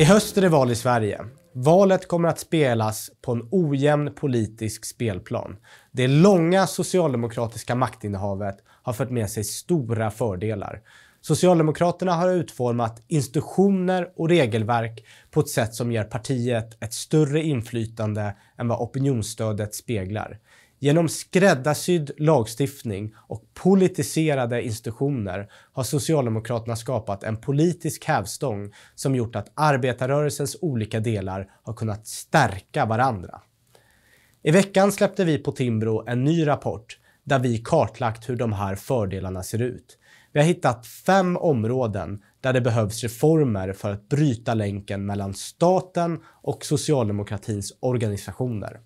I höst är det val i Sverige. Valet kommer att spelas på en ojämn politisk spelplan. Det långa socialdemokratiska maktinnehavet har fört med sig stora fördelar. Socialdemokraterna har utformat institutioner och regelverk på ett sätt som ger partiet ett större inflytande än vad opinionsstödet speglar. Genom skräddarsydd lagstiftning och politiserade institutioner har Socialdemokraterna skapat en politisk hävstång som gjort att arbetarrörelsens olika delar har kunnat stärka varandra. I veckan släppte vi på Timbro en ny rapport där vi kartlagt hur de här fördelarna ser ut. Vi har hittat fem områden där det behövs reformer för att bryta länken mellan staten och socialdemokratins organisationer.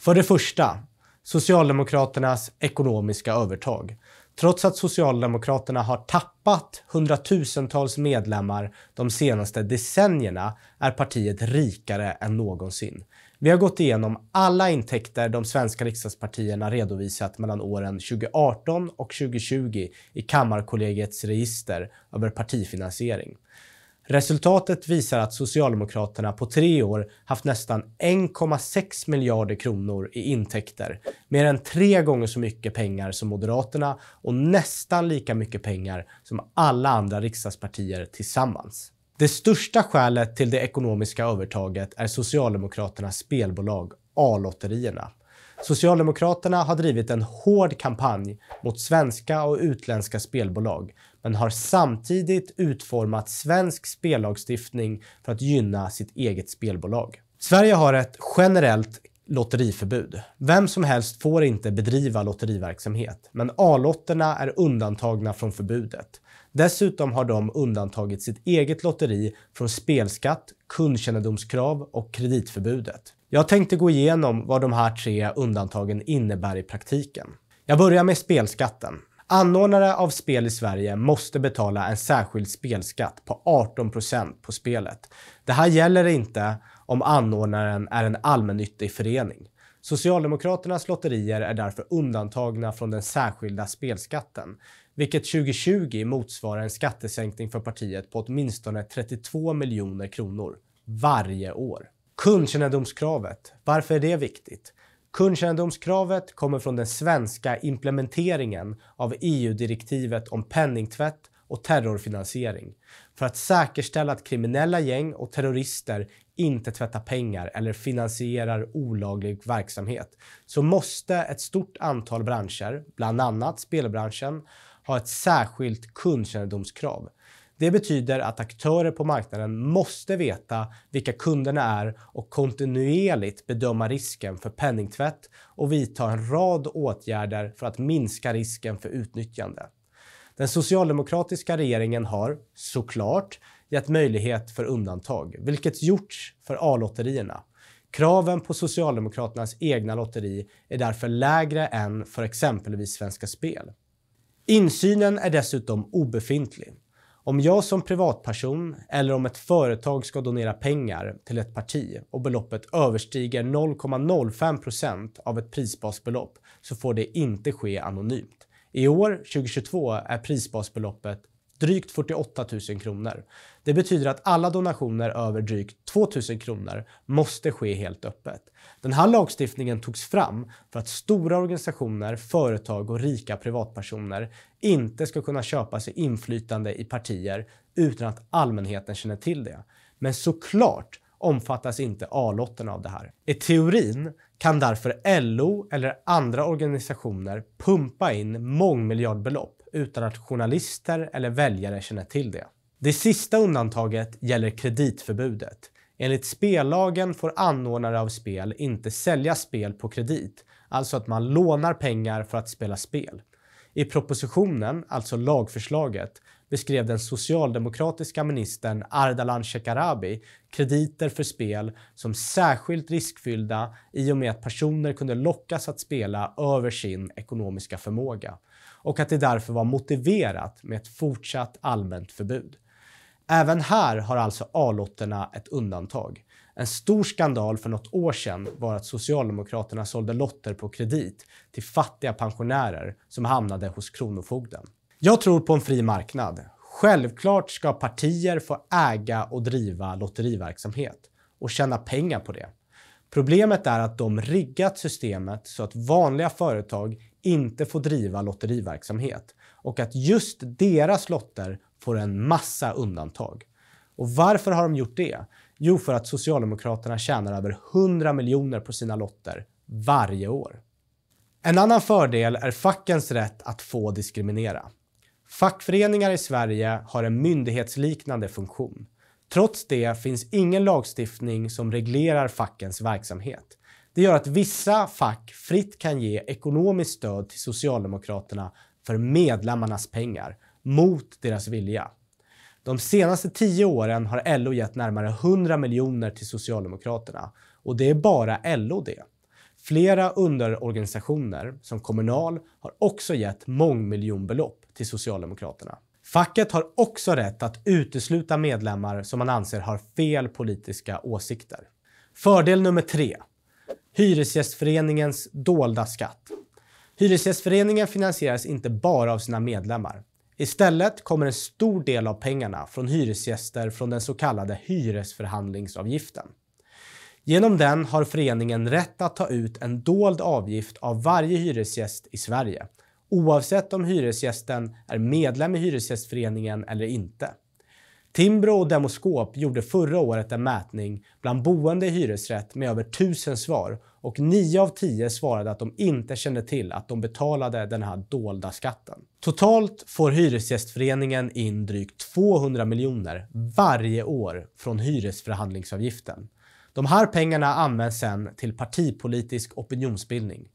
För det första, Socialdemokraternas ekonomiska övertag. Trots att Socialdemokraterna har tappat hundratusentals medlemmar de senaste decennierna är partiet rikare än någonsin. Vi har gått igenom alla intäkter de svenska riksdagspartierna redovisat mellan åren 2018 och 2020 i Kammarkollegiets register över partifinansiering. Resultatet visar att Socialdemokraterna på tre år haft nästan 1,6 miljarder kronor i intäkter. Mer än tre gånger så mycket pengar som Moderaterna och nästan lika mycket pengar som alla andra riksdagspartier tillsammans. Det största skälet till det ekonomiska övertaget är Socialdemokraternas spelbolag A-lotterierna. Socialdemokraterna har drivit en hård kampanj mot svenska och utländska spelbolag men har samtidigt utformat svensk spellagstiftning för att gynna sitt eget spelbolag. Sverige har ett generellt lotteriförbud. Vem som helst får inte bedriva lotteriverksamhet, men A-lotterna är undantagna från förbudet. Dessutom har de undantagit sitt eget lotteri från spelskatt, kundkännedomskrav och kreditförbudet. Jag tänkte gå igenom vad de här tre undantagen innebär i praktiken. Jag börjar med spelskatten. Anordnare av spel i Sverige måste betala en särskild spelskatt på 18 på spelet. Det här gäller inte om anordnaren är en allmännyttig förening. Socialdemokraternas lotterier är därför undantagna från den särskilda spelskatten, vilket 2020 motsvarar en skattesänkning för partiet på åtminstone 32 miljoner kronor varje år. Kundkännedomskravet, varför är det viktigt? Kundkännedomskravet kommer från den svenska implementeringen av EU-direktivet om penningtvätt och terrorfinansiering för att säkerställa att kriminella gäng och terrorister inte tvättar pengar eller finansierar olaglig verksamhet så måste ett stort antal branscher, bland annat spelbranschen, ha ett särskilt kundkännedomskrav det betyder att aktörer på marknaden måste veta vilka kunderna är och kontinuerligt bedöma risken för penningtvätt och vidta en rad åtgärder för att minska risken för utnyttjande. Den socialdemokratiska regeringen har, såklart, gett möjlighet för undantag, vilket gjorts för A-lotterierna. Kraven på Socialdemokraternas egna lotteri är därför lägre än för exempelvis Svenska Spel. Insynen är dessutom obefintlig. Om jag som privatperson eller om ett företag ska donera pengar till ett parti och beloppet överstiger 0,05 av ett prisbasbelopp så får det inte ske anonymt. I år, 2022, är prisbasbeloppet drygt 48 000 kronor. Det betyder att alla donationer över drygt 2 000 kronor måste ske helt öppet. Den här lagstiftningen togs fram för att stora organisationer, företag och rika privatpersoner inte ska kunna köpa sig inflytande i partier utan att allmänheten känner till det. Men såklart omfattas inte a lotterna av det här. I teorin kan därför LO eller andra organisationer pumpa in mångmiljardbelopp utan att journalister eller väljare känner till det. Det sista undantaget gäller kreditförbudet. Enligt spellagen får anordnare av spel inte sälja spel på kredit, alltså att man lånar pengar för att spela spel. I propositionen, alltså lagförslaget, beskrev den socialdemokratiska ministern Ardalan Shekarabi krediter för spel som särskilt riskfyllda i och med att personer kunde lockas att spela över sin ekonomiska förmåga och att det därför var motiverat med ett fortsatt allmänt förbud. Även här har alltså A-lotterna ett undantag. En stor skandal för något år sedan var att Socialdemokraterna sålde lotter på kredit till fattiga pensionärer som hamnade hos Kronofogden. Jag tror på en fri marknad. Självklart ska partier få äga och driva lotteriverksamhet och tjäna pengar på det. Problemet är att de riggat systemet så att vanliga företag inte får driva lotteriverksamhet och att just deras lotter får en massa undantag. Och varför har de gjort det? Jo, för att Socialdemokraterna tjänar över 100 miljoner på sina lotter varje år. En annan fördel är fackens rätt att få diskriminera. Fackföreningar i Sverige har en myndighetsliknande funktion. Trots det finns ingen lagstiftning som reglerar fackens verksamhet. Det gör att vissa fack fritt kan ge ekonomiskt stöd till Socialdemokraterna för medlemmarnas pengar, mot deras vilja. De senaste tio åren har LO gett närmare 100 miljoner till Socialdemokraterna och det är bara LO det. Flera underorganisationer, som Kommunal, har också gett mångmiljonbelopp till Socialdemokraterna. Facket har också rätt att utesluta medlemmar som man anser har fel politiska åsikter. Fördel nummer tre. Hyresgästföreningens dolda skatt. Hyresgästföreningen finansieras inte bara av sina medlemmar. Istället kommer en stor del av pengarna från hyresgäster från den så kallade hyresförhandlingsavgiften. Genom den har föreningen rätt att ta ut en dold avgift av varje hyresgäst i Sverige, oavsett om hyresgästen är medlem i Hyresgästföreningen eller inte. Timbro och Demoskop gjorde förra året en mätning bland boende i hyresrätt med över 1000 svar och 9 av 10 svarade att de inte kände till att de betalade den här dolda skatten. Totalt får Hyresgästföreningen in drygt 200 miljoner varje år från hyresförhandlingsavgiften. De här pengarna används sen till partipolitisk opinionsbildning.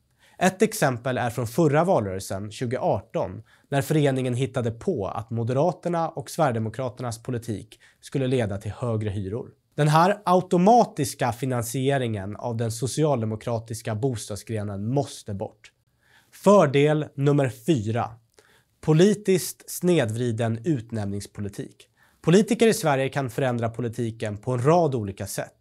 Ett exempel är från förra valrörelsen 2018 när föreningen hittade på att Moderaterna och Sverigedemokraternas politik skulle leda till högre hyror. Den här automatiska finansieringen av den socialdemokratiska bostadsgrenen måste bort. Fördel nummer fyra. Politiskt snedvriden utnämningspolitik. Politiker i Sverige kan förändra politiken på en rad olika sätt.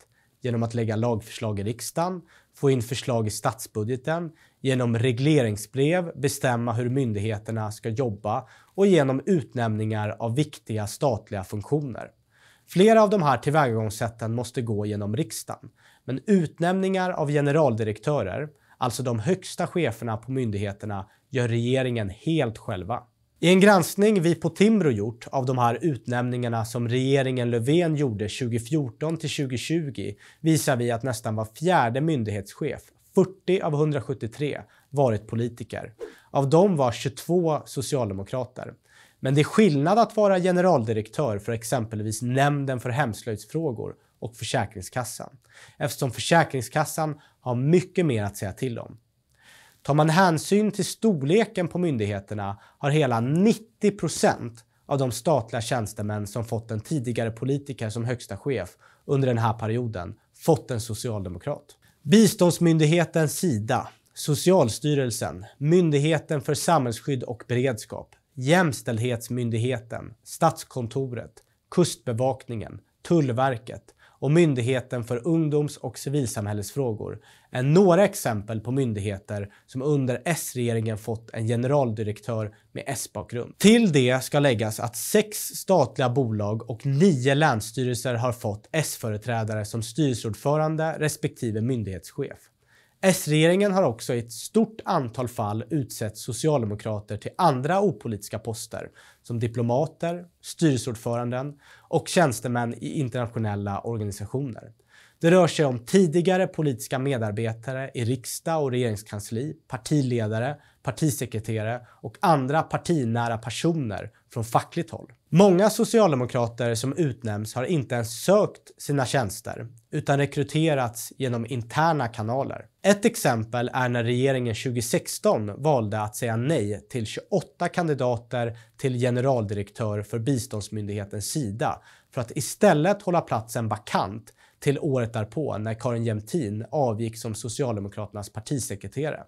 Genom att lägga lagförslag i riksdagen, få in förslag i statsbudgeten, genom regleringsbrev bestämma hur myndigheterna ska jobba och genom utnämningar av viktiga statliga funktioner. Flera av de här tillvägagångssätten måste gå genom riksdagen, men utnämningar av generaldirektörer, alltså de högsta cheferna på myndigheterna, gör regeringen helt själva. I en granskning vi på Timbro gjort av de här utnämningarna som regeringen Löfven gjorde 2014 till 2020 visar vi att nästan var fjärde myndighetschef, 40 av 173, varit politiker. Av dem var 22 socialdemokrater. Men det är skillnad att vara generaldirektör för exempelvis Nämnden för hemslöjdsfrågor och Försäkringskassan eftersom Försäkringskassan har mycket mer att säga till om. Tar man hänsyn till storleken på myndigheterna har hela 90 procent av de statliga tjänstemän som fått en tidigare politiker som högsta chef under den här perioden fått en socialdemokrat. Biståndsmyndigheten Sida, Socialstyrelsen, Myndigheten för samhällsskydd och beredskap, Jämställdhetsmyndigheten, Statskontoret, Kustbevakningen, Tullverket, och Myndigheten för ungdoms och civilsamhällesfrågor är några exempel på myndigheter som under S-regeringen fått en generaldirektör med S-bakgrund. Till det ska läggas att sex statliga bolag och nio länsstyrelser har fått S-företrädare som styrelseordförande respektive myndighetschef. S-regeringen har också i ett stort antal fall utsett socialdemokrater till andra opolitiska poster som diplomater, styrelseordföranden och tjänstemän i internationella organisationer. Det rör sig om tidigare politiska medarbetare i riksdag och regeringskansli, partiledare, partisekreterare och andra partinära personer från fackligt håll. Många socialdemokrater som utnämns har inte ens sökt sina tjänster utan rekryterats genom interna kanaler. Ett exempel är när regeringen 2016 valde att säga nej till 28 kandidater till generaldirektör för biståndsmyndigheten Sida för att istället hålla platsen vakant till året därpå när Karin Jämtin avgick som Socialdemokraternas partisekreterare.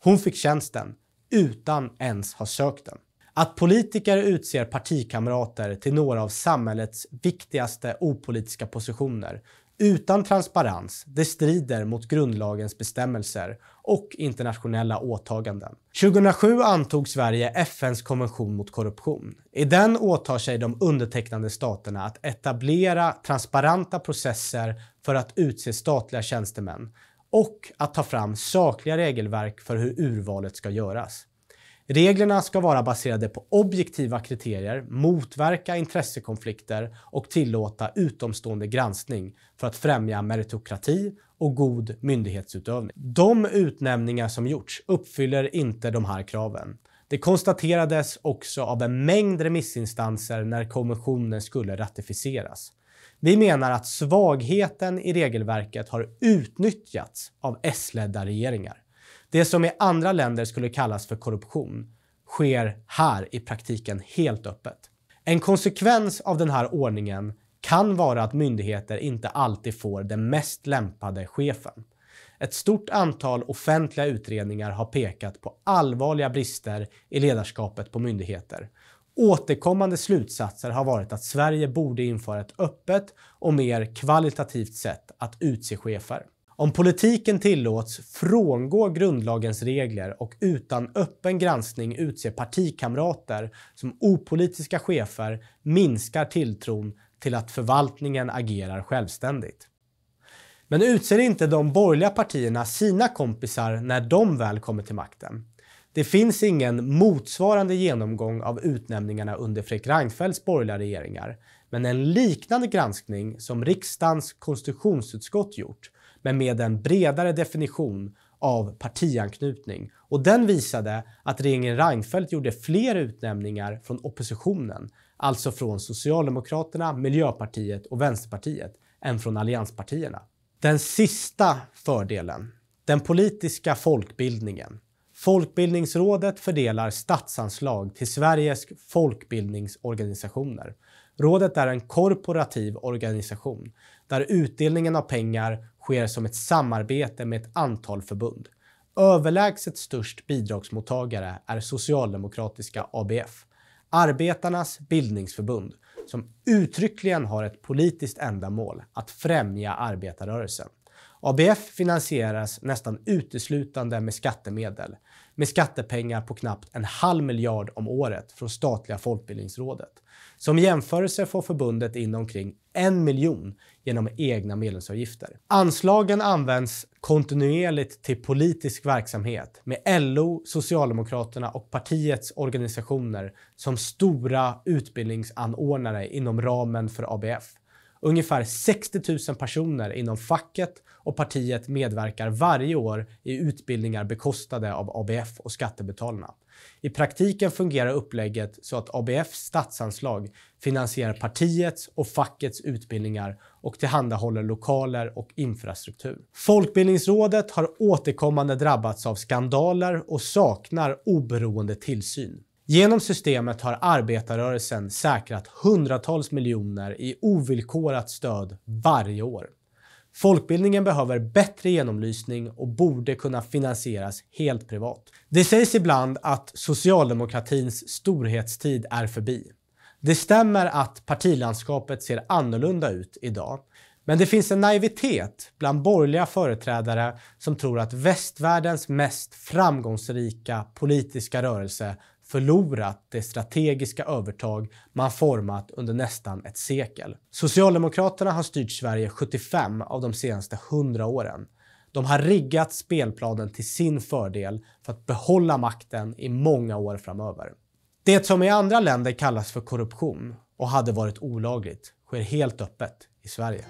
Hon fick tjänsten utan ens ha sökt den. Att politiker utser partikamrater till några av samhällets viktigaste opolitiska positioner utan transparens, det strider mot grundlagens bestämmelser och internationella åtaganden. 2007 antog Sverige FNs konvention mot korruption. I den åtar sig de undertecknande staterna att etablera transparenta processer för att utse statliga tjänstemän och att ta fram sakliga regelverk för hur urvalet ska göras. Reglerna ska vara baserade på objektiva kriterier, motverka intressekonflikter och tillåta utomstående granskning för att främja meritokrati och god myndighetsutövning. De utnämningar som gjorts uppfyller inte de här kraven. Det konstaterades också av en mängd remissinstanser när konventionen skulle ratificeras. Vi menar att svagheten i regelverket har utnyttjats av S-ledda regeringar. Det som i andra länder skulle kallas för korruption sker här i praktiken helt öppet. En konsekvens av den här ordningen kan vara att myndigheter inte alltid får den mest lämpade chefen. Ett stort antal offentliga utredningar har pekat på allvarliga brister i ledarskapet på myndigheter. Återkommande slutsatser har varit att Sverige borde införa ett öppet och mer kvalitativt sätt att utse chefer. Om politiken tillåts frångå grundlagens regler och utan öppen granskning utse partikamrater som opolitiska chefer minskar tilltron till att förvaltningen agerar självständigt. Men utser inte de borgerliga partierna sina kompisar när de väl kommer till makten? Det finns ingen motsvarande genomgång av utnämningarna under Fredrik Reinfeldts borgerliga regeringar, men en liknande granskning som riksdagens konstitutionsutskott gjort men med en bredare definition av partianknytning. Och den visade att regeringen Reinfeldt gjorde fler utnämningar från oppositionen, alltså från Socialdemokraterna, Miljöpartiet och Vänsterpartiet, än från allianspartierna. Den sista fördelen, den politiska folkbildningen. Folkbildningsrådet fördelar statsanslag till Sveriges folkbildningsorganisationer. Rådet är en korporativ organisation där utdelningen av pengar sker som ett samarbete med ett antal förbund. Överlägset störst bidragsmottagare är socialdemokratiska ABF, Arbetarnas bildningsförbund, som uttryckligen har ett politiskt ändamål att främja arbetarrörelsen. ABF finansieras nästan uteslutande med skattemedel med skattepengar på knappt en halv miljard om året från statliga Folkbildningsrådet. Som jämförelse får förbundet in omkring en miljon genom egna medlemsavgifter. Anslagen används kontinuerligt till politisk verksamhet med LO, Socialdemokraterna och partiets organisationer som stora utbildningsanordnare inom ramen för ABF. Ungefär 60 000 personer inom facket och partiet medverkar varje år i utbildningar bekostade av ABF och skattebetalarna. I praktiken fungerar upplägget så att ABFs statsanslag finansierar partiets och fackets utbildningar och tillhandahåller lokaler och infrastruktur. Folkbildningsrådet har återkommande drabbats av skandaler och saknar oberoende tillsyn. Genom systemet har arbetarrörelsen säkrat hundratals miljoner i ovillkorat stöd varje år. Folkbildningen behöver bättre genomlysning och borde kunna finansieras helt privat. Det sägs ibland att socialdemokratins storhetstid är förbi. Det stämmer att partilandskapet ser annorlunda ut idag. Men det finns en naivitet bland borgerliga företrädare som tror att västvärldens mest framgångsrika politiska rörelse förlorat det strategiska övertag man format under nästan ett sekel. Socialdemokraterna har styrt Sverige 75 av de senaste 100 åren. De har riggat spelplanen till sin fördel för att behålla makten i många år framöver. Det som i andra länder kallas för korruption och hade varit olagligt sker helt öppet i Sverige.